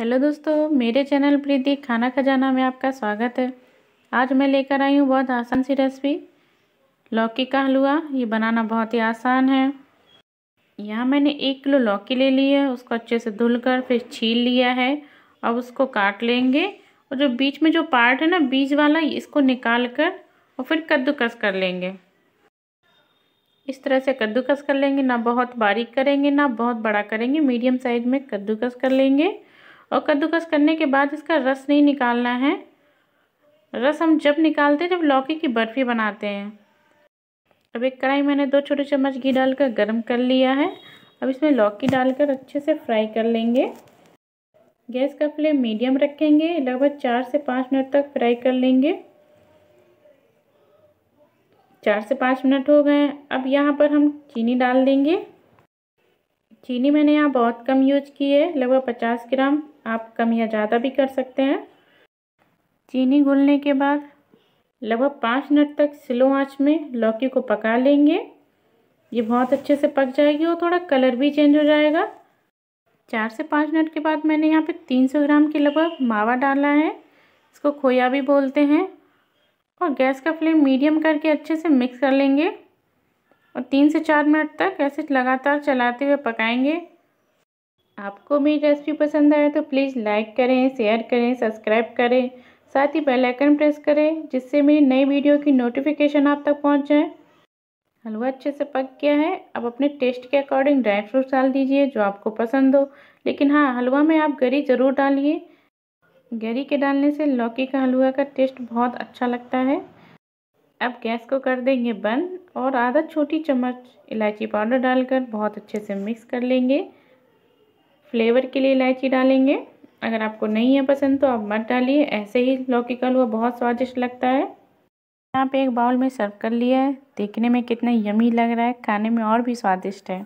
hello दोस्तों मेरे channel प्रीति खाना खजाना में आपका स्वागत है आज मैं लेकर आई हूँ बहुत आसान सी रेसिपी लौकी का हलवा ये बनाना बहुत ही आसान है यहाँ मैंने एक किलो लौकी ले ली है उसको अच्छे से धुल कर फिर छील लिया है अब उसको काट लेंगे और जो बीच में जो पार्ट है ना बीज वाला इसको निकाल कर और फिर कद्दूकस कर लेंगे इस तरह से कद्दूकस कर लेंगे ना बहुत बारीक करेंगे ना बहुत बड़ा करेंगे मीडियम साइज में कद्दूकस कर लेंगे और कद्दूकस करने के बाद इसका रस नहीं निकालना है रस हम जब निकालते हैं जब लौकी की बर्फ़ी बनाते हैं अब एक कढ़ाई मैंने दो छोटे चम्मच घी डालकर गर्म कर लिया है अब इसमें लौकी डालकर अच्छे से फ्राई कर लेंगे गैस का फ्लेम मीडियम रखेंगे लगभग चार से पाँच मिनट तक फ्राई कर लेंगे चार से पाँच मिनट हो गए अब यहाँ पर हम चीनी डाल देंगे चीनी मैंने यहाँ बहुत कम यूज की है लगभग पचास ग्राम आप कम या ज़्यादा भी कर सकते हैं चीनी घुलने के बाद लगभग पाँच मिनट तक स्लो आंच में लौकी को पका लेंगे ये बहुत अच्छे से पक जाएगी और थोड़ा कलर भी चेंज हो जाएगा चार से पाँच मिनट के बाद मैंने यहाँ पे तीन सौ ग्राम के लगभग मावा डाला है इसको खोया भी बोलते हैं और गैस का फ्लेम मीडियम करके अच्छे से मिक्स कर लेंगे और तीन से चार मिनट तक ऐसे लगातार चलाते हुए पकाएंगे आपको मेरी रेसिपी पसंद आए तो प्लीज़ लाइक करें शेयर करें सब्सक्राइब करें साथ ही बेल आइकन प्रेस करें जिससे मेरी नई वीडियो की नोटिफिकेशन आप तक पहुंच जाए हलवा अच्छे से पक गया है अब अपने टेस्ट के अकॉर्डिंग ड्राई फ्रूट्स डाल दीजिए जो आपको पसंद हो लेकिन हाँ हलवा में आप गरी ज़रूर डालिए गरी के डालने से लौकी का हलवा का टेस्ट बहुत अच्छा लगता है अब गैस को कर देंगे बंद और आधा छोटी चम्मच इलायची पाउडर डालकर बहुत अच्छे से मिक्स कर लेंगे फ्लेवर के लिए इलायची डालेंगे अगर आपको नहीं है पसंद तो आप मत डालिए ऐसे ही लौकी का हलवा बहुत स्वादिष्ट लगता है यहाँ पे एक बाउल में सर्व कर लिया है देखने में कितना यमी लग रहा है खाने में और भी स्वादिष्ट है